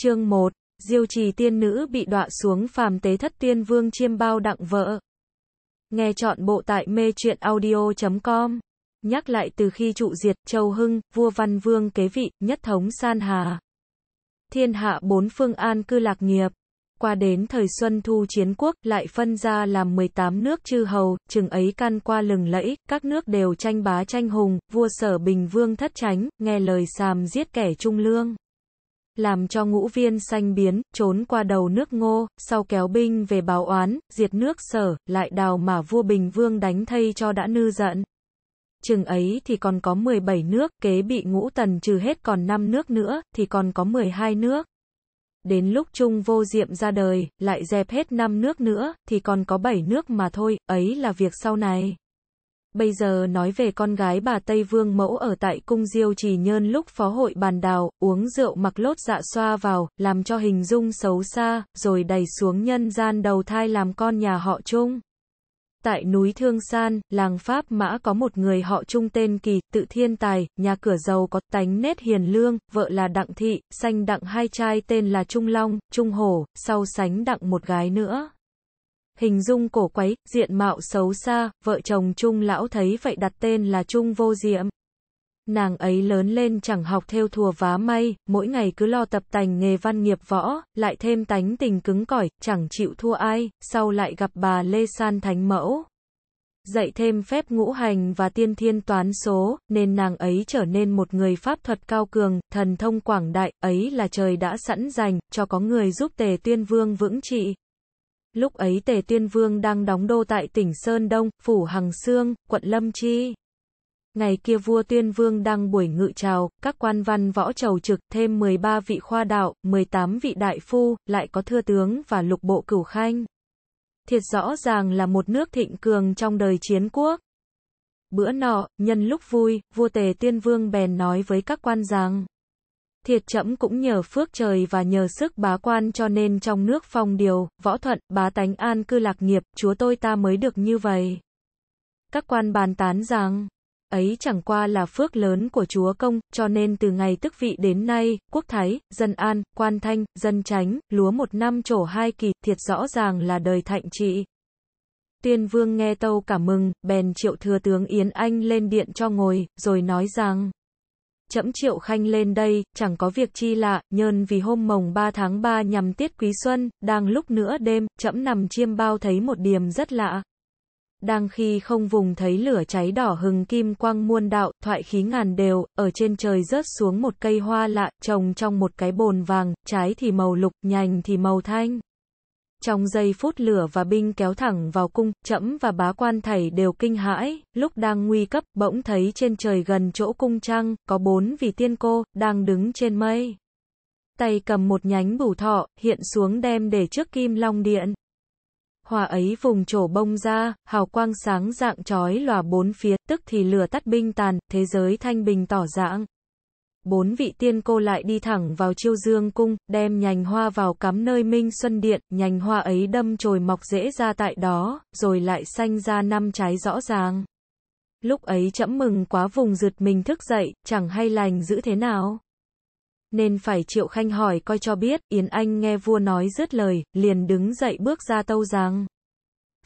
Chương 1. Diêu trì tiên nữ bị đọa xuống phàm tế thất tiên vương chiêm bao đặng vợ. Nghe chọn bộ tại mê truyện audio.com. Nhắc lại từ khi trụ diệt, Châu Hưng, vua văn vương kế vị, nhất thống san hà. Thiên hạ bốn phương an cư lạc nghiệp. Qua đến thời Xuân Thu Chiến Quốc, lại phân ra làm 18 nước chư hầu, chừng ấy căn qua lừng lẫy, các nước đều tranh bá tranh hùng, vua sở bình vương thất tránh, nghe lời xàm giết kẻ trung lương làm cho ngũ viên xanh biến, trốn qua đầu nước ngô, sau kéo binh về báo oán, diệt nước sở, lại đào mà vua Bình Vương đánh thay cho đã nư giận. Chừng ấy thì còn có 17 nước, kế bị ngũ tần trừ hết còn 5 nước nữa, thì còn có 12 nước. Đến lúc Trung vô diệm ra đời, lại dẹp hết 5 nước nữa, thì còn có 7 nước mà thôi, ấy là việc sau này. Bây giờ nói về con gái bà Tây Vương Mẫu ở tại cung Diêu Trì Nhơn lúc phó hội bàn đào, uống rượu mặc lốt dạ xoa vào, làm cho hình dung xấu xa, rồi đẩy xuống nhân gian đầu thai làm con nhà họ Trung. Tại núi Thương San, làng Pháp Mã có một người họ Trung tên Kỳ, tự thiên tài, nhà cửa giàu có tánh nét hiền lương, vợ là Đặng Thị, sanh Đặng hai trai tên là Trung Long, Trung Hổ, sau sánh Đặng một gái nữa hình dung cổ quấy, diện mạo xấu xa, vợ chồng Trung lão thấy vậy đặt tên là Trung Vô Diệm. Nàng ấy lớn lên chẳng học theo thùa vá may, mỗi ngày cứ lo tập tành nghề văn nghiệp võ, lại thêm tánh tình cứng cỏi, chẳng chịu thua ai, sau lại gặp bà Lê San Thánh Mẫu. Dạy thêm phép ngũ hành và tiên thiên toán số, nên nàng ấy trở nên một người pháp thuật cao cường, thần thông quảng đại, ấy là trời đã sẵn dành, cho có người giúp tề tuyên vương vững trị. Lúc ấy Tề Tuyên Vương đang đóng đô tại tỉnh Sơn Đông, Phủ Hằng Sương, quận Lâm Chi. Ngày kia vua Tuyên Vương đang buổi ngự trào, các quan văn võ trầu trực thêm 13 vị khoa đạo, 18 vị đại phu, lại có thưa tướng và lục bộ cửu khanh. Thiệt rõ ràng là một nước thịnh cường trong đời chiến quốc. Bữa nọ, nhân lúc vui, vua Tề Tuyên Vương bèn nói với các quan rằng thiệt chậm cũng nhờ phước trời và nhờ sức bá quan cho nên trong nước phong điều, võ thuận, bá tánh an cư lạc nghiệp, chúa tôi ta mới được như vậy. Các quan bàn tán rằng, ấy chẳng qua là phước lớn của chúa công, cho nên từ ngày tức vị đến nay, quốc thái, dân an, quan thanh, dân tránh, lúa một năm trổ hai kỳ, thiệt rõ ràng là đời thạnh trị. tiên vương nghe tâu cả mừng, bèn triệu thừa tướng Yến Anh lên điện cho ngồi, rồi nói rằng, chậm triệu khanh lên đây, chẳng có việc chi lạ, nhơn vì hôm mồng 3 tháng 3 nhằm tiết quý xuân, đang lúc nữa đêm, trẫm nằm chiêm bao thấy một điểm rất lạ. Đang khi không vùng thấy lửa cháy đỏ hừng kim quang muôn đạo, thoại khí ngàn đều, ở trên trời rớt xuống một cây hoa lạ, trồng trong một cái bồn vàng, trái thì màu lục, nhành thì màu thanh. Trong giây phút lửa và binh kéo thẳng vào cung, trẫm và bá quan thầy đều kinh hãi, lúc đang nguy cấp, bỗng thấy trên trời gần chỗ cung trăng, có bốn vị tiên cô, đang đứng trên mây. Tay cầm một nhánh bủ thọ, hiện xuống đem để trước kim long điện. Hòa ấy vùng trổ bông ra, hào quang sáng dạng trói lòa bốn phía, tức thì lửa tắt binh tàn, thế giới thanh bình tỏ dạng bốn vị tiên cô lại đi thẳng vào chiêu dương cung, đem nhành hoa vào cắm nơi minh xuân điện, nhành hoa ấy đâm chồi mọc rễ ra tại đó, rồi lại xanh ra năm trái rõ ràng. Lúc ấy chậm mừng quá vùng rượt mình thức dậy, chẳng hay lành giữ thế nào. Nên phải Triệu Khanh hỏi coi cho biết, Yến Anh nghe vua nói dứt lời, liền đứng dậy bước ra tâu rằng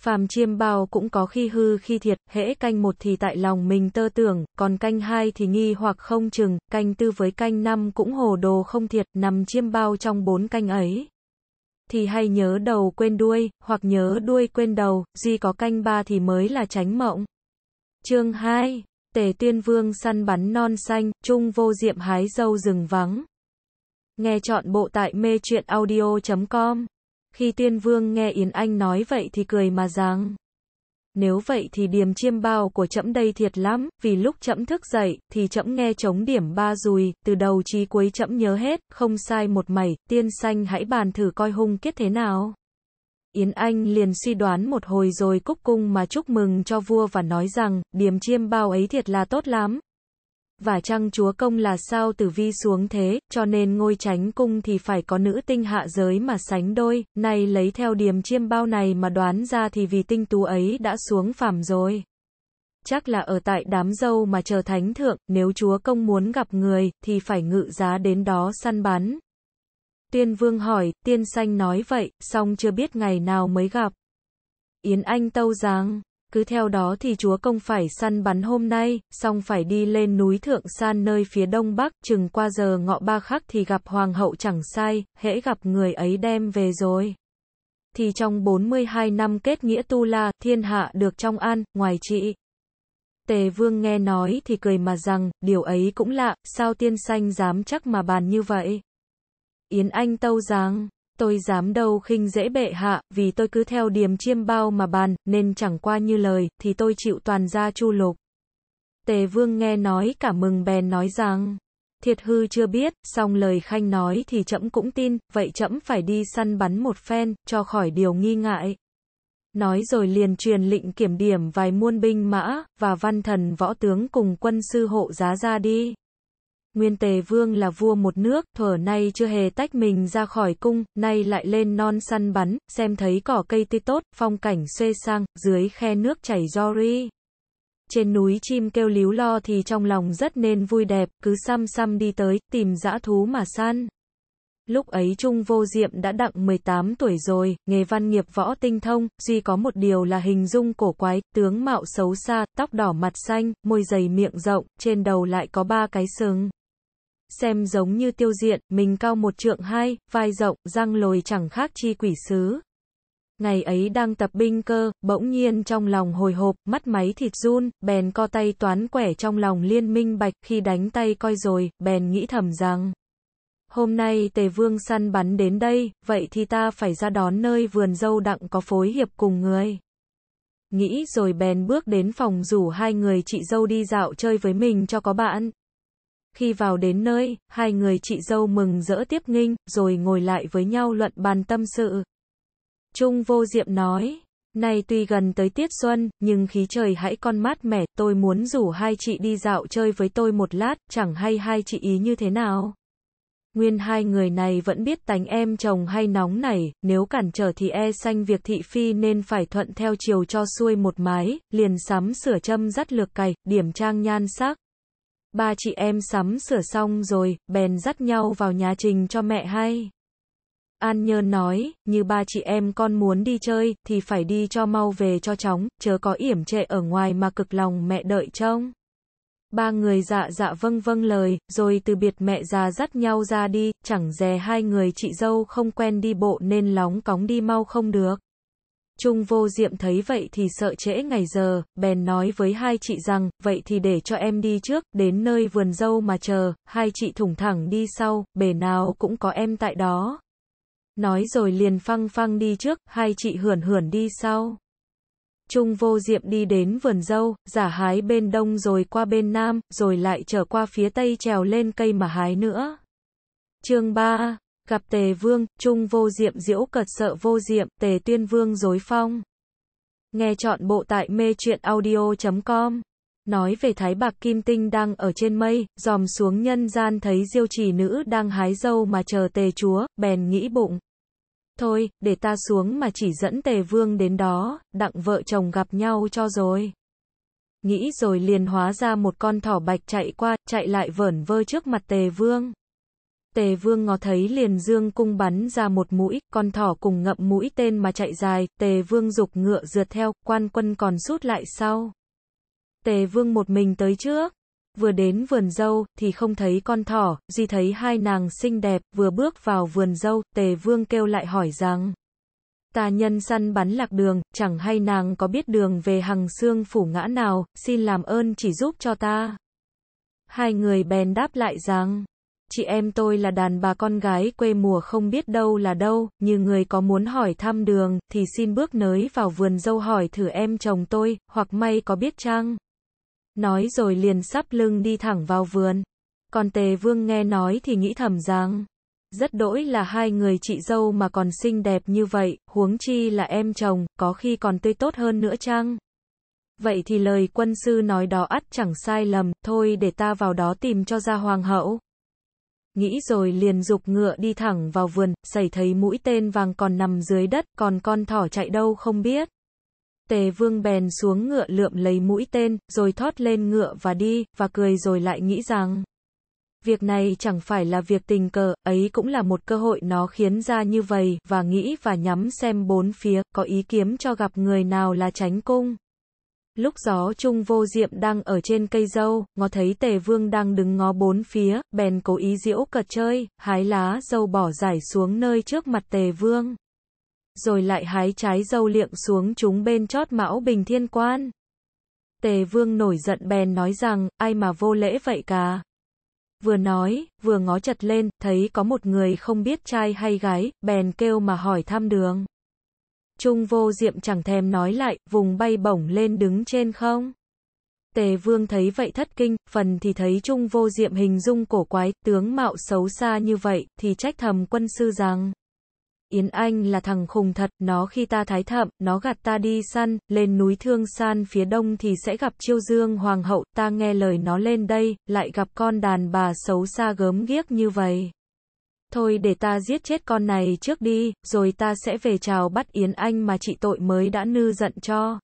phàm chiêm bao cũng có khi hư khi thiệt, hễ canh một thì tại lòng mình tơ tưởng, còn canh hai thì nghi hoặc không chừng, canh tư với canh năm cũng hồ đồ không thiệt, nằm chiêm bao trong bốn canh ấy. Thì hay nhớ đầu quên đuôi, hoặc nhớ đuôi quên đầu, duy có canh ba thì mới là tránh mộng. Chương 2 Tề tuyên vương săn bắn non xanh, trung vô diệm hái dâu rừng vắng. Nghe chọn bộ tại mê chuyện audio.com khi tiên Vương nghe Yến Anh nói vậy thì cười mà giáng. Nếu vậy thì điểm chiêm bao của chậm đây thiệt lắm, vì lúc chậm thức dậy, thì chậm nghe chống điểm ba rùi từ đầu chí cuối chậm nhớ hết, không sai một mảy, tiên xanh hãy bàn thử coi hung kết thế nào. Yến Anh liền suy đoán một hồi rồi cúc cung mà chúc mừng cho vua và nói rằng, điểm chiêm bao ấy thiệt là tốt lắm, và chăng chúa công là sao tử vi xuống thế, cho nên ngôi tránh cung thì phải có nữ tinh hạ giới mà sánh đôi, nay lấy theo điểm chiêm bao này mà đoán ra thì vì tinh tú ấy đã xuống phàm rồi. Chắc là ở tại đám dâu mà chờ thánh thượng, nếu chúa công muốn gặp người, thì phải ngự giá đến đó săn bắn. Tiên vương hỏi, tiên xanh nói vậy, song chưa biết ngày nào mới gặp. Yến Anh tâu rằng cứ theo đó thì chúa công phải săn bắn hôm nay, xong phải đi lên núi Thượng San nơi phía đông bắc, chừng qua giờ ngọ ba khắc thì gặp hoàng hậu chẳng sai, hễ gặp người ấy đem về rồi. Thì trong 42 năm kết nghĩa tu la, thiên hạ được trong an, ngoài trị. Tề vương nghe nói thì cười mà rằng, điều ấy cũng lạ, sao tiên sanh dám chắc mà bàn như vậy. Yến Anh tâu rằng, tôi dám đâu khinh dễ bệ hạ, vì tôi cứ theo điềm chiêm bao mà bàn, nên chẳng qua như lời, thì tôi chịu toàn ra chu lục. Tề vương nghe nói cả mừng bèn nói rằng, thiệt hư chưa biết, xong lời khanh nói thì chậm cũng tin, vậy chậm phải đi săn bắn một phen, cho khỏi điều nghi ngại. Nói rồi liền truyền lệnh kiểm điểm vài muôn binh mã, và văn thần võ tướng cùng quân sư hộ giá ra đi. Nguyên Tề Vương là vua một nước, thuở nay chưa hề tách mình ra khỏi cung, nay lại lên non săn bắn, xem thấy cỏ cây tươi tốt, phong cảnh xuê sang, dưới khe nước chảy do ri. Trên núi chim kêu líu lo thì trong lòng rất nên vui đẹp, cứ xăm xăm đi tới, tìm dã thú mà săn. Lúc ấy Trung Vô Diệm đã đặng 18 tuổi rồi, nghề văn nghiệp võ tinh thông, duy có một điều là hình dung cổ quái, tướng mạo xấu xa, tóc đỏ mặt xanh, môi dày miệng rộng, trên đầu lại có ba cái sừng xem giống như tiêu diện, mình cao một trượng hai, vai rộng, răng lồi chẳng khác chi quỷ sứ. Ngày ấy đang tập binh cơ, bỗng nhiên trong lòng hồi hộp, mắt máy thịt run, bèn co tay toán quẻ trong lòng liên minh bạch, khi đánh tay coi rồi, bèn nghĩ thầm rằng. Hôm nay tề vương săn bắn đến đây, vậy thì ta phải ra đón nơi vườn dâu đặng có phối hiệp cùng người. Nghĩ rồi bèn bước đến phòng rủ hai người chị dâu đi dạo chơi với mình cho có bạn, khi vào đến nơi, hai người chị dâu mừng rỡ tiếp nghinh, rồi ngồi lại với nhau luận bàn tâm sự. Trung vô diệm nói, nay tuy gần tới tiết xuân, nhưng khí trời hãy còn mát mẻ, tôi muốn rủ hai chị đi dạo chơi với tôi một lát, chẳng hay hai chị ý như thế nào. Nguyên hai người này vẫn biết tánh em chồng hay nóng này, nếu cản trở thì e xanh việc thị phi nên phải thuận theo chiều cho xuôi một mái, liền sắm sửa châm dắt lược cày, điểm trang nhan sắc, Ba chị em sắm sửa xong rồi, bèn dắt nhau vào nhà trình cho mẹ hay. An Nhơn nói, như ba chị em con muốn đi chơi, thì phải đi cho mau về cho chóng, chớ có yểm trệ ở ngoài mà cực lòng mẹ đợi trông. Ba người dạ dạ vâng vâng lời, rồi từ biệt mẹ già dắt nhau ra đi, chẳng dè hai người chị dâu không quen đi bộ nên lóng cóng đi mau không được. Trung vô diệm thấy vậy thì sợ trễ ngày giờ, bèn nói với hai chị rằng, vậy thì để cho em đi trước, đến nơi vườn dâu mà chờ, hai chị thủng thẳng đi sau, bể nào cũng có em tại đó. Nói rồi liền phăng phăng đi trước, hai chị hưởn hưởng đi sau. Trung vô diệm đi đến vườn dâu, giả hái bên đông rồi qua bên nam, rồi lại trở qua phía tây trèo lên cây mà hái nữa. Chương 3 gặp tề vương, trung vô diệm diễu cật sợ vô diệm, tề tuyên vương dối phong. Nghe chọn bộ tại mê truyện audio.com. Nói về thái bạc kim tinh đang ở trên mây, dòm xuống nhân gian thấy diêu trì nữ đang hái dâu mà chờ tề chúa, bèn nghĩ bụng. Thôi, để ta xuống mà chỉ dẫn tề vương đến đó, đặng vợ chồng gặp nhau cho rồi. Nghĩ rồi liền hóa ra một con thỏ bạch chạy qua, chạy lại vởn vơ trước mặt tề vương. Tề vương ngó thấy liền dương cung bắn ra một mũi, con thỏ cùng ngậm mũi tên mà chạy dài, tề vương dục ngựa rượt theo, quan quân còn sút lại sau. Tề vương một mình tới trước, vừa đến vườn dâu, thì không thấy con thỏ, duy thấy hai nàng xinh đẹp, vừa bước vào vườn dâu, tề vương kêu lại hỏi rằng. Tà nhân săn bắn lạc đường, chẳng hay nàng có biết đường về hằng xương phủ ngã nào, xin làm ơn chỉ giúp cho ta. Hai người bèn đáp lại rằng chị em tôi là đàn bà con gái quê mùa không biết đâu là đâu, như người có muốn hỏi thăm đường, thì xin bước nới vào vườn dâu hỏi thử em chồng tôi, hoặc may có biết chăng? Nói rồi liền sắp lưng đi thẳng vào vườn. Còn tề vương nghe nói thì nghĩ thầm rằng, rất đỗi là hai người chị dâu mà còn xinh đẹp như vậy, huống chi là em chồng, có khi còn tươi tốt hơn nữa chăng? Vậy thì lời quân sư nói đó ắt chẳng sai lầm, thôi để ta vào đó tìm cho ra hoàng hậu nghĩ rồi liền dục ngựa đi thẳng vào vườn, xảy thấy mũi tên vàng còn nằm dưới đất, còn con thỏ chạy đâu không biết. Tề vương bèn xuống ngựa lượm lấy mũi tên, rồi thoát lên ngựa và đi, và cười rồi lại nghĩ rằng Việc này chẳng phải là việc tình cờ, ấy cũng là một cơ hội nó khiến ra như vậy, và nghĩ và nhắm xem bốn phía, có ý kiếm cho gặp người nào là tránh cung. Lúc gió trung vô diệm đang ở trên cây dâu, ngó thấy tề vương đang đứng ngó bốn phía, bèn cố ý diễu cợt chơi, hái lá dâu bỏ giải xuống nơi trước mặt tề vương. Rồi lại hái trái dâu liệng xuống chúng bên chót mão bình thiên quan. Tề vương nổi giận bèn nói rằng, ai mà vô lễ vậy cả. Vừa nói, vừa ngó chật lên, thấy có một người không biết trai hay gái, bèn kêu mà hỏi thăm đường. Trung vô diệm chẳng thèm nói lại, vùng bay bổng lên đứng trên không. Tề vương thấy vậy thất kinh, phần thì thấy Trung vô diệm hình dung cổ quái, tướng mạo xấu xa như vậy, thì trách thầm quân sư rằng. Yến Anh là thằng khùng thật, nó khi ta thái thậm, nó gạt ta đi săn, lên núi Thương San phía đông thì sẽ gặp Chiêu Dương Hoàng hậu, ta nghe lời nó lên đây, lại gặp con đàn bà xấu xa gớm ghiếc như vậy thôi để ta giết chết con này trước đi, rồi ta sẽ về chào bắt Yến Anh mà chị tội mới đã nư giận cho.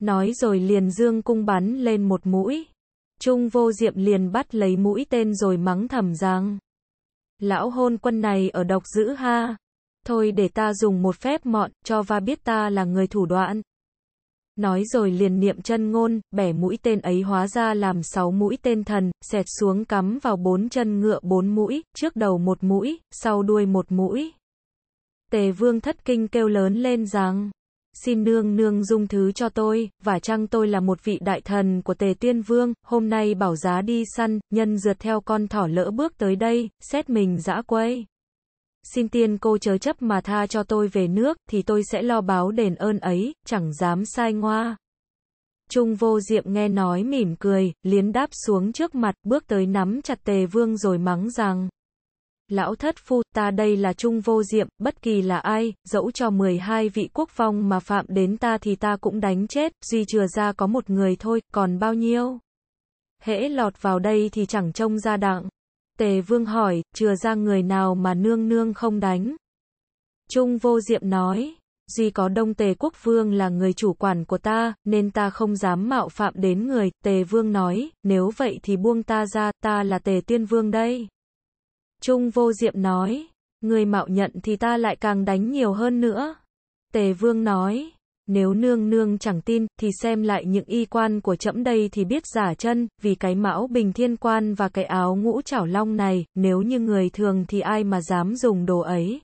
Nói rồi liền dương cung bắn lên một mũi. Trung vô diệm liền bắt lấy mũi tên rồi mắng thầm rằng. Lão hôn quân này ở độc dữ ha. Thôi để ta dùng một phép mọn, cho va biết ta là người thủ đoạn nói rồi liền niệm chân ngôn, bẻ mũi tên ấy hóa ra làm sáu mũi tên thần, xẹt xuống cắm vào bốn chân ngựa bốn mũi, trước đầu một mũi, sau đuôi một mũi. Tề vương thất kinh kêu lớn lên rằng, xin nương nương dung thứ cho tôi, và chăng tôi là một vị đại thần của tề tiên vương, hôm nay bảo giá đi săn, nhân dượt theo con thỏ lỡ bước tới đây, xét mình dã quây xin tiên cô chớ chấp mà tha cho tôi về nước, thì tôi sẽ lo báo đền ơn ấy, chẳng dám sai ngoa. Trung vô diệm nghe nói mỉm cười, liến đáp xuống trước mặt, bước tới nắm chặt tề vương rồi mắng rằng. Lão thất phu, ta đây là trung vô diệm, bất kỳ là ai, dẫu cho 12 vị quốc phong mà phạm đến ta thì ta cũng đánh chết, duy chừa ra có một người thôi, còn bao nhiêu. Hễ lọt vào đây thì chẳng trông ra đặng. Tề vương hỏi, chừa ra người nào mà nương nương không đánh. Trung vô diệm nói, duy có đông tề quốc vương là người chủ quản của ta, nên ta không dám mạo phạm đến người, tề vương nói, nếu vậy thì buông ta ra, ta là tề tiên vương đây. Trung vô diệm nói, người mạo nhận thì ta lại càng đánh nhiều hơn nữa. Tề vương nói, nếu nương nương chẳng tin, thì xem lại những y quan của trẫm đây thì biết giả chân, vì cái mão bình thiên quan và cái áo ngũ chảo long này, nếu như người thường thì ai mà dám dùng đồ ấy.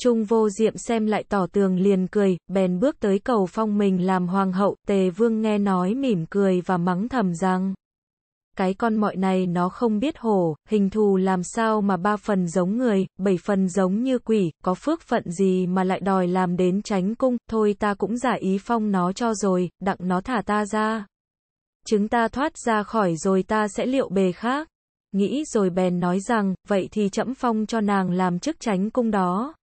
Trung vô diệm xem lại tỏ tường liền cười, bèn bước tới cầu phong mình làm hoàng hậu, tề vương nghe nói mỉm cười và mắng thầm rằng cái con mọi này nó không biết hổ, hình thù làm sao mà ba phần giống người, bảy phần giống như quỷ, có phước phận gì mà lại đòi làm đến tránh cung, thôi ta cũng giả ý phong nó cho rồi, đặng nó thả ta ra. Chúng ta thoát ra khỏi rồi ta sẽ liệu bề khác. Nghĩ rồi bèn nói rằng, vậy thì chậm phong cho nàng làm chức tránh cung đó.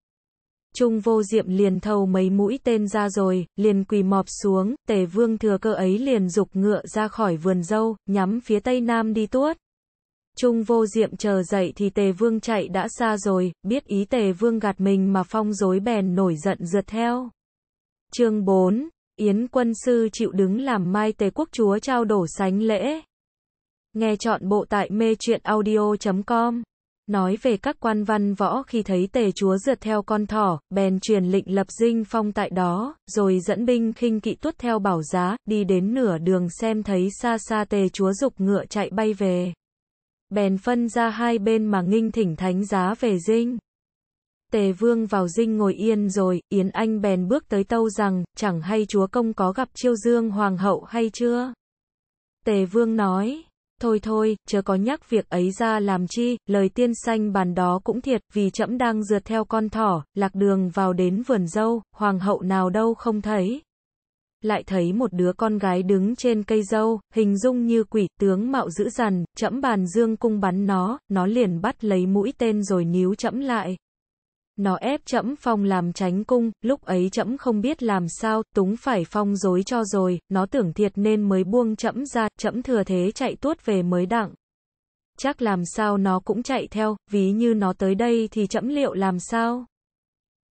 Trung vô diệm liền thâu mấy mũi tên ra rồi, liền quỳ mọp xuống, tề vương thừa cơ ấy liền dục ngựa ra khỏi vườn dâu, nhắm phía tây nam đi tuốt. Trung vô diệm chờ dậy thì tề vương chạy đã xa rồi, biết ý tề vương gạt mình mà phong dối bèn nổi giận rượt theo. Chương 4 Yến quân sư chịu đứng làm mai tề quốc chúa trao đổ sánh lễ. Nghe chọn bộ tại mê truyện audio.com Nói về các quan văn võ khi thấy tề chúa rượt theo con thỏ, bèn truyền lệnh lập dinh phong tại đó, rồi dẫn binh khinh kỵ tuốt theo bảo giá, đi đến nửa đường xem thấy xa xa tề chúa dục ngựa chạy bay về. Bèn phân ra hai bên mà nghinh thỉnh thánh giá về dinh. Tề vương vào dinh ngồi yên rồi, Yến Anh bèn bước tới tâu rằng, chẳng hay chúa công có gặp chiêu dương hoàng hậu hay chưa? Tề vương nói, Thôi thôi, chớ có nhắc việc ấy ra làm chi, lời tiên xanh bàn đó cũng thiệt, vì trẫm đang dượt theo con thỏ, lạc đường vào đến vườn dâu, hoàng hậu nào đâu không thấy. Lại thấy một đứa con gái đứng trên cây dâu, hình dung như quỷ, tướng mạo dữ dằn, trẫm bàn dương cung bắn nó, nó liền bắt lấy mũi tên rồi níu trẫm lại. Nó ép trẫm phong làm tránh cung, lúc ấy trẫm không biết làm sao, túng phải phong dối cho rồi, nó tưởng thiệt nên mới buông trẫm ra, trẫm thừa thế chạy tuốt về mới đặng. Chắc làm sao nó cũng chạy theo, ví như nó tới đây thì trẫm liệu làm sao?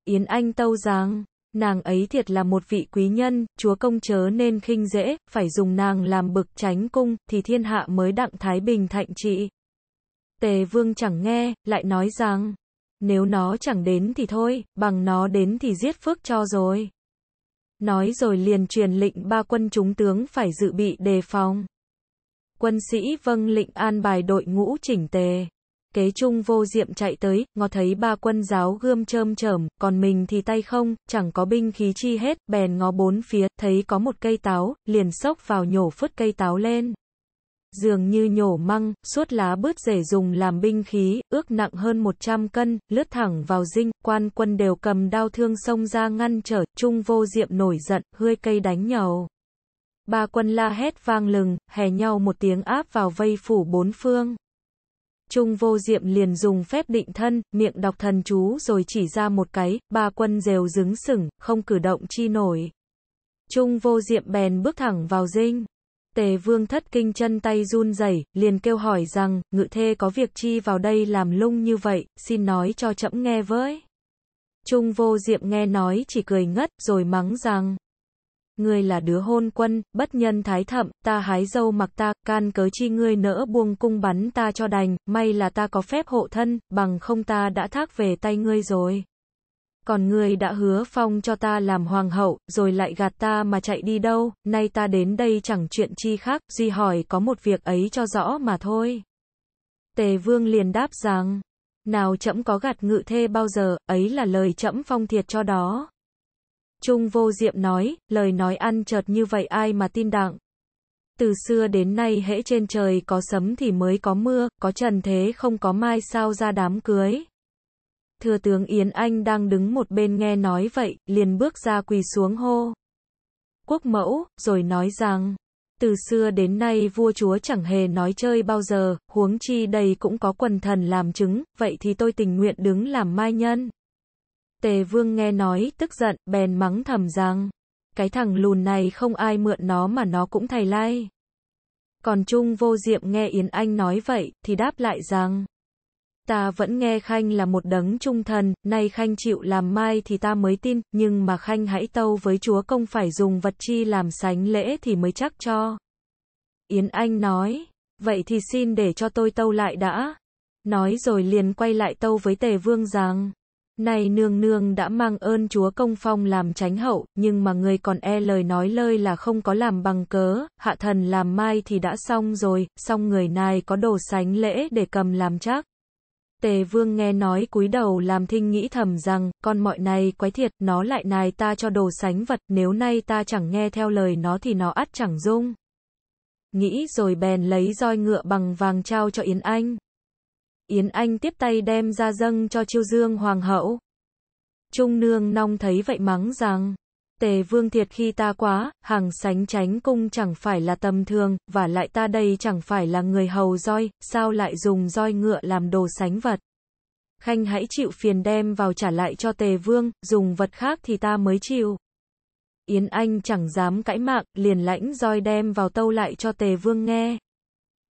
Yến Anh tâu rằng, nàng ấy thiệt là một vị quý nhân, chúa công chớ nên khinh dễ, phải dùng nàng làm bực tránh cung, thì thiên hạ mới đặng thái bình thạnh trị. Tề vương chẳng nghe, lại nói rằng, nếu nó chẳng đến thì thôi, bằng nó đến thì giết phước cho rồi. Nói rồi liền truyền lệnh ba quân chúng tướng phải dự bị đề phòng. Quân sĩ vâng lệnh an bài đội ngũ chỉnh tề. Kế trung vô diệm chạy tới, ngó thấy ba quân giáo gươm chơm chởm, còn mình thì tay không, chẳng có binh khí chi hết, bèn ngó bốn phía, thấy có một cây táo, liền sốc vào nhổ phứt cây táo lên dường như nhổ măng, suốt lá bứt rể dùng làm binh khí, ước nặng hơn 100 cân, lướt thẳng vào dinh, quan quân đều cầm đao thương xông ra ngăn trở, trung vô diệm nổi giận, hươi cây đánh nhau. Ba quân la hét vang lừng, hè nhau một tiếng áp vào vây phủ bốn phương. Trung vô diệm liền dùng phép định thân, miệng đọc thần chú rồi chỉ ra một cái, ba quân rều dứng sửng, không cử động chi nổi. Trung vô diệm bèn bước thẳng vào dinh. Tề vương thất kinh chân tay run rẩy, liền kêu hỏi rằng, ngự thê có việc chi vào đây làm lung như vậy, xin nói cho chậm nghe với. Trung vô diệm nghe nói chỉ cười ngất, rồi mắng rằng. Ngươi là đứa hôn quân, bất nhân thái thậm, ta hái dâu mặc ta, can cớ chi ngươi nỡ buông cung bắn ta cho đành, may là ta có phép hộ thân, bằng không ta đã thác về tay ngươi rồi còn người đã hứa phong cho ta làm hoàng hậu, rồi lại gạt ta mà chạy đi đâu, nay ta đến đây chẳng chuyện chi khác, duy hỏi có một việc ấy cho rõ mà thôi. Tề vương liền đáp rằng, nào chậm có gạt ngự thê bao giờ, ấy là lời chậm phong thiệt cho đó. Trung vô diệm nói, lời nói ăn chợt như vậy ai mà tin đặng. Từ xưa đến nay hễ trên trời có sấm thì mới có mưa, có trần thế không có mai sao ra đám cưới. Thừa tướng Yến Anh đang đứng một bên nghe nói vậy, liền bước ra quỳ xuống hô. Quốc mẫu, rồi nói rằng, từ xưa đến nay vua chúa chẳng hề nói chơi bao giờ, huống chi đây cũng có quần thần làm chứng, vậy thì tôi tình nguyện đứng làm mai nhân. Tề vương nghe nói, tức giận, bèn mắng thầm rằng, cái thằng lùn này không ai mượn nó mà nó cũng thầy lai. Còn Trung vô diệm nghe Yến Anh nói vậy, thì đáp lại rằng, ta vẫn nghe Khanh là một đấng trung thần, nay Khanh chịu làm mai thì ta mới tin, nhưng mà Khanh hãy tâu với chúa công phải dùng vật chi làm sánh lễ thì mới chắc cho. Yến Anh nói, vậy thì xin để cho tôi tâu lại đã. Nói rồi liền quay lại tâu với tề vương rằng, này nương nương đã mang ơn chúa công phong làm tránh hậu, nhưng mà người còn e lời nói lơi là không có làm bằng cớ, hạ thần làm mai thì đã xong rồi, xong người này có đồ sánh lễ để cầm làm chắc. Tề vương nghe nói cúi đầu làm thinh nghĩ thầm rằng, con mọi này quái thiệt, nó lại nài ta cho đồ sánh vật, nếu nay ta chẳng nghe theo lời nó thì nó ắt chẳng dung. Nghĩ rồi bèn lấy roi ngựa bằng vàng trao cho Yến Anh. Yến Anh tiếp tay đem ra dâng cho chiêu dương hoàng hậu. Trung nương nong thấy vậy mắng rằng, Tề vương thiệt khi ta quá, hàng sánh tránh cung chẳng phải là tầm thường, và lại ta đây chẳng phải là người hầu roi, sao lại dùng roi ngựa làm đồ sánh vật. Khanh hãy chịu phiền đem vào trả lại cho tề vương, dùng vật khác thì ta mới chịu. Yến Anh chẳng dám cãi mạng, liền lãnh roi đem vào tâu lại cho tề vương nghe.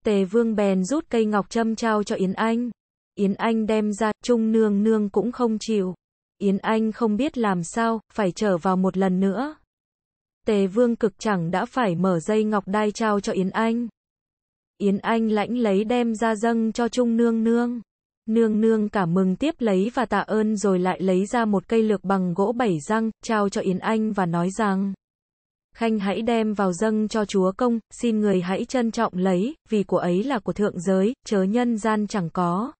Tề vương bèn rút cây ngọc châm trao cho Yến Anh. Yến Anh đem ra, trung nương nương cũng không chịu. Yến Anh không biết làm sao, phải trở vào một lần nữa. Tề Vương cực chẳng đã phải mở dây ngọc đai trao cho Yến Anh. Yến Anh lãnh lấy đem ra dâng cho Trung Nương Nương. Nương Nương cả mừng tiếp lấy và tạ ơn rồi lại lấy ra một cây lược bằng gỗ bảy răng, trao cho Yến Anh và nói rằng. Khanh hãy đem vào dâng cho chúa công, xin người hãy trân trọng lấy, vì của ấy là của thượng giới, chớ nhân gian chẳng có.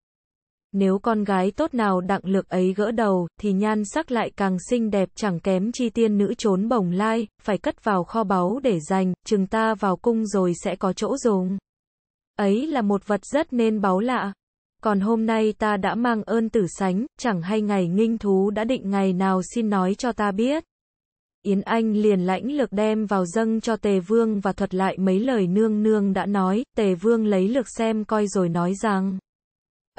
Nếu con gái tốt nào đặng lược ấy gỡ đầu, thì nhan sắc lại càng xinh đẹp chẳng kém chi tiên nữ trốn bồng lai, phải cất vào kho báu để dành, chừng ta vào cung rồi sẽ có chỗ dùng. Ấy là một vật rất nên báu lạ. Còn hôm nay ta đã mang ơn tử sánh, chẳng hay ngày nghinh thú đã định ngày nào xin nói cho ta biết. Yến Anh liền lãnh lược đem vào dâng cho Tề Vương và thuật lại mấy lời nương nương đã nói, Tề Vương lấy lược xem coi rồi nói rằng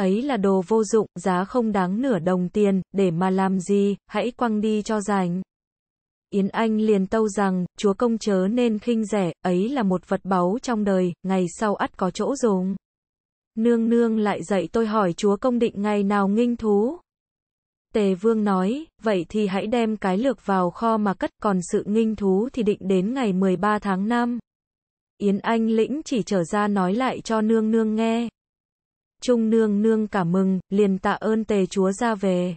ấy là đồ vô dụng, giá không đáng nửa đồng tiền, để mà làm gì, hãy quăng đi cho rảnh. Yến Anh liền tâu rằng, chúa công chớ nên khinh rẻ, ấy là một vật báu trong đời, ngày sau ắt có chỗ dùng. Nương nương lại dạy tôi hỏi chúa công định ngày nào nghinh thú. Tề vương nói, vậy thì hãy đem cái lược vào kho mà cất còn sự nghinh thú thì định đến ngày 13 tháng 5. Yến Anh lĩnh chỉ trở ra nói lại cho nương nương nghe. Trung nương nương cảm mừng, liền tạ ơn tề chúa ra về.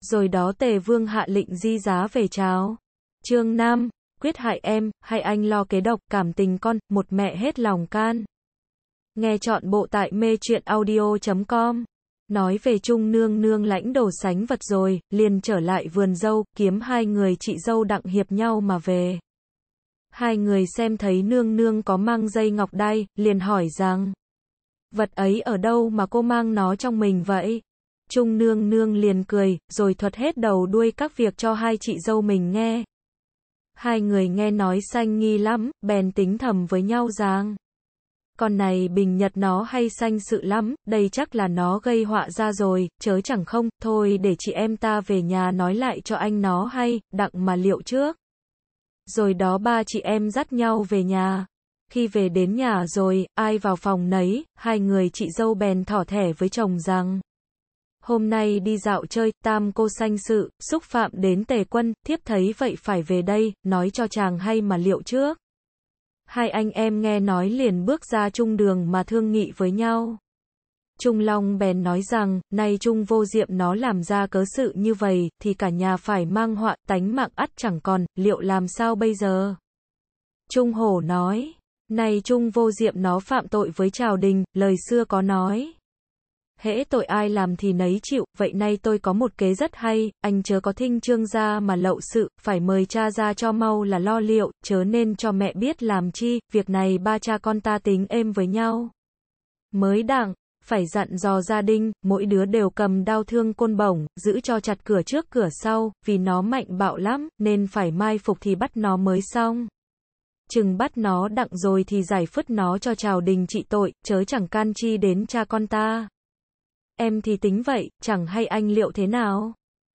Rồi đó tề vương hạ lệnh di giá về cháo. Trương Nam, quyết hại em, hay anh lo kế độc, cảm tình con, một mẹ hết lòng can. Nghe chọn bộ tại mê chuyện audio.com. Nói về Trung nương nương lãnh đồ sánh vật rồi, liền trở lại vườn dâu, kiếm hai người chị dâu đặng hiệp nhau mà về. Hai người xem thấy nương nương có mang dây ngọc đai, liền hỏi rằng vật ấy ở đâu mà cô mang nó trong mình vậy? Trung nương nương liền cười, rồi thuật hết đầu đuôi các việc cho hai chị dâu mình nghe. Hai người nghe nói xanh nghi lắm, bèn tính thầm với nhau rằng. Con này bình nhật nó hay xanh sự lắm, đây chắc là nó gây họa ra rồi, chớ chẳng không, thôi để chị em ta về nhà nói lại cho anh nó hay, đặng mà liệu trước. Rồi đó ba chị em dắt nhau về nhà. Khi về đến nhà rồi, ai vào phòng nấy, hai người chị dâu bèn thỏ thẻ với chồng rằng Hôm nay đi dạo chơi, tam cô sanh sự, xúc phạm đến tề quân, thiếp thấy vậy phải về đây, nói cho chàng hay mà liệu trước. Hai anh em nghe nói liền bước ra chung đường mà thương nghị với nhau. Trung Long bèn nói rằng, nay Trung vô diệm nó làm ra cớ sự như vậy, thì cả nhà phải mang họa, tánh mạng ắt chẳng còn, liệu làm sao bây giờ? Trung Hổ nói, này Trung Vô Diệm nó phạm tội với Trào Đình, lời xưa có nói. Hễ tội ai làm thì nấy chịu, vậy nay tôi có một kế rất hay, anh chớ có thinh trương ra mà lậu sự, phải mời cha ra cho mau là lo liệu, chớ nên cho mẹ biết làm chi, việc này ba cha con ta tính êm với nhau. Mới đặng, phải dặn dò gia đình, mỗi đứa đều cầm đau thương côn bổng, giữ cho chặt cửa trước cửa sau, vì nó mạnh bạo lắm, nên phải mai phục thì bắt nó mới xong chừng bắt nó đặng rồi thì giải phứt nó cho chào đình trị tội, chớ chẳng can chi đến cha con ta. Em thì tính vậy, chẳng hay anh liệu thế nào?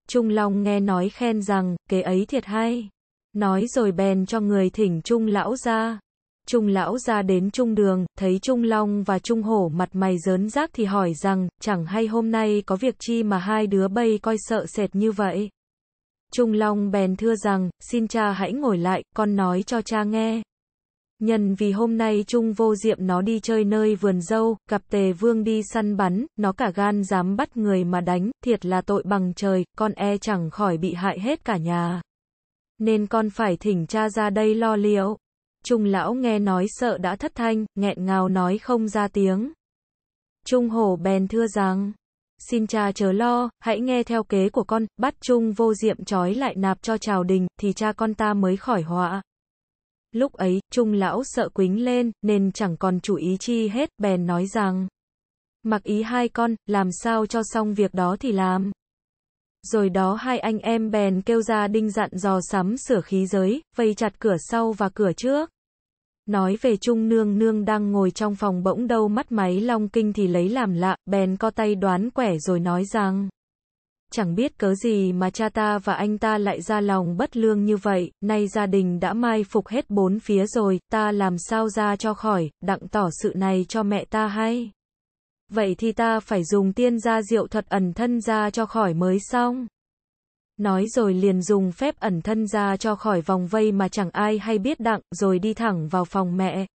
Trung Long nghe nói khen rằng, kế ấy thiệt hay. Nói rồi bèn cho người thỉnh Trung Lão ra. Trung Lão ra đến Trung Đường, thấy Trung Long và Trung Hổ mặt mày rớn rác thì hỏi rằng, chẳng hay hôm nay có việc chi mà hai đứa bay coi sợ sệt như vậy. Trung Long bèn thưa rằng, xin cha hãy ngồi lại, con nói cho cha nghe. Nhân vì hôm nay Trung vô diệm nó đi chơi nơi vườn dâu, gặp tề vương đi săn bắn, nó cả gan dám bắt người mà đánh, thiệt là tội bằng trời, con e chẳng khỏi bị hại hết cả nhà. Nên con phải thỉnh cha ra đây lo liệu. Trung lão nghe nói sợ đã thất thanh, nghẹn ngào nói không ra tiếng. Trung hổ bèn thưa rằng, xin cha chớ lo, hãy nghe theo kế của con, bắt chung vô diệm trói lại nạp cho trào đình, thì cha con ta mới khỏi họa. Lúc ấy, trung lão sợ quính lên, nên chẳng còn chủ ý chi hết, bèn nói rằng, mặc ý hai con, làm sao cho xong việc đó thì làm. Rồi đó hai anh em bèn kêu ra đinh dặn dò sắm sửa khí giới, vây chặt cửa sau và cửa trước. Nói về Trung Nương Nương đang ngồi trong phòng bỗng đâu mắt máy Long Kinh thì lấy làm lạ, bèn co tay đoán quẻ rồi nói rằng. Chẳng biết cớ gì mà cha ta và anh ta lại ra lòng bất lương như vậy, nay gia đình đã mai phục hết bốn phía rồi, ta làm sao ra cho khỏi, đặng tỏ sự này cho mẹ ta hay. Vậy thì ta phải dùng tiên gia diệu thuật ẩn thân ra cho khỏi mới xong nói rồi liền dùng phép ẩn thân ra cho khỏi vòng vây mà chẳng ai hay biết đặng, rồi đi thẳng vào phòng mẹ.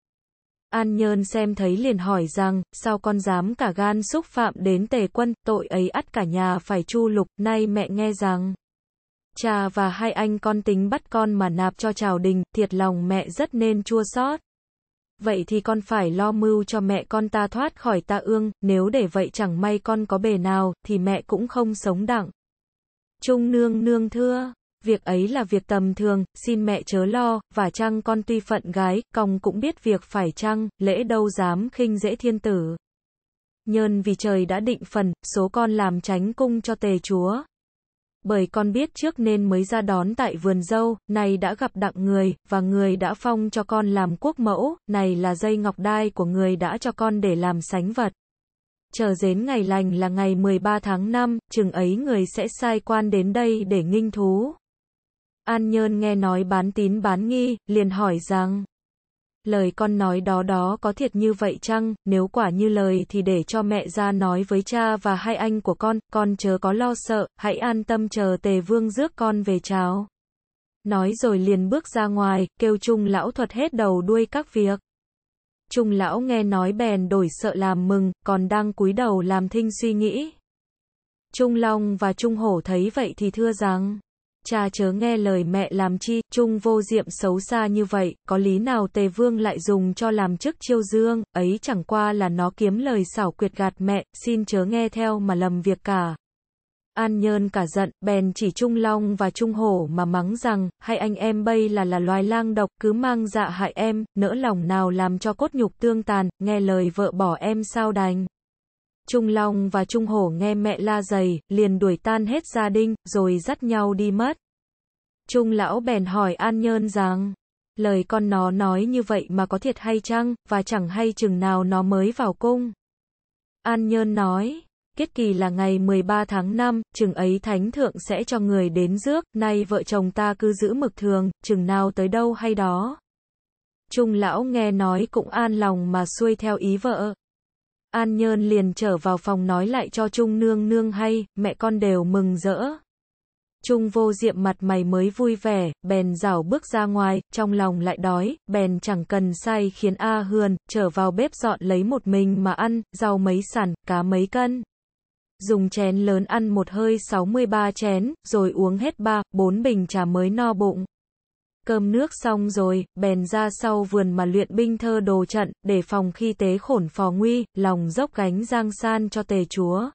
An Nhơn xem thấy liền hỏi rằng, sao con dám cả gan xúc phạm đến tề quân, tội ấy ắt cả nhà phải chu lục, nay mẹ nghe rằng. Cha và hai anh con tính bắt con mà nạp cho trào đình, thiệt lòng mẹ rất nên chua xót. Vậy thì con phải lo mưu cho mẹ con ta thoát khỏi ta ương, nếu để vậy chẳng may con có bề nào, thì mẹ cũng không sống đặng. Trung nương nương thưa, việc ấy là việc tầm thường, xin mẹ chớ lo, và chăng con tuy phận gái, còng cũng biết việc phải chăng, lễ đâu dám khinh dễ thiên tử. nhơn vì trời đã định phần, số con làm tránh cung cho tề chúa. Bởi con biết trước nên mới ra đón tại vườn dâu, này đã gặp đặng người, và người đã phong cho con làm quốc mẫu, này là dây ngọc đai của người đã cho con để làm sánh vật chờ đến ngày lành là ngày 13 tháng 5, chừng ấy người sẽ sai quan đến đây để nghinh thú. An Nhơn nghe nói bán tín bán nghi, liền hỏi rằng, lời con nói đó đó có thiệt như vậy chăng, nếu quả như lời thì để cho mẹ ra nói với cha và hai anh của con, con chớ có lo sợ, hãy an tâm chờ tề vương rước con về chào. Nói rồi liền bước ra ngoài, kêu chung lão thuật hết đầu đuôi các việc. Trung lão nghe nói bèn đổi sợ làm mừng, còn đang cúi đầu làm thinh suy nghĩ. Trung Long và Trung Hổ thấy vậy thì thưa rằng, cha chớ nghe lời mẹ làm chi, Trung vô diệm xấu xa như vậy, có lý nào Tề Vương lại dùng cho làm chức chiêu dương, ấy chẳng qua là nó kiếm lời xảo quyệt gạt mẹ, xin chớ nghe theo mà lầm việc cả. An Nhơn cả giận, bèn chỉ Trung Long và Trung Hổ mà mắng rằng, hai anh em bây là là loài lang độc, cứ mang dạ hại em, nỡ lòng nào làm cho cốt nhục tương tàn, nghe lời vợ bỏ em sao đành. Trung Long và Trung Hổ nghe mẹ la dày, liền đuổi tan hết gia đình, rồi dắt nhau đi mất. Trung lão bèn hỏi An Nhơn rằng, lời con nó nói như vậy mà có thiệt hay chăng, và chẳng hay chừng nào nó mới vào cung. An Nhơn nói, kết kỳ là ngày 13 tháng 5, chừng ấy thánh thượng sẽ cho người đến rước, nay vợ chồng ta cứ giữ mực thường, chừng nào tới đâu hay đó. Trung lão nghe nói cũng an lòng mà xuôi theo ý vợ. An Nhơn liền trở vào phòng nói lại cho Trung nương nương hay, mẹ con đều mừng rỡ. Trung vô diệm mặt mày mới vui vẻ, bèn rảo bước ra ngoài, trong lòng lại đói, bèn chẳng cần say khiến A Hươn, trở vào bếp dọn lấy một mình mà ăn, rau mấy sẵn, cá mấy cân dùng chén lớn ăn một hơi 63 chén, rồi uống hết 3, 4 bình trà mới no bụng. Cơm nước xong rồi, bèn ra sau vườn mà luyện binh thơ đồ trận, để phòng khi tế khổn phò nguy, lòng dốc gánh giang san cho tề chúa.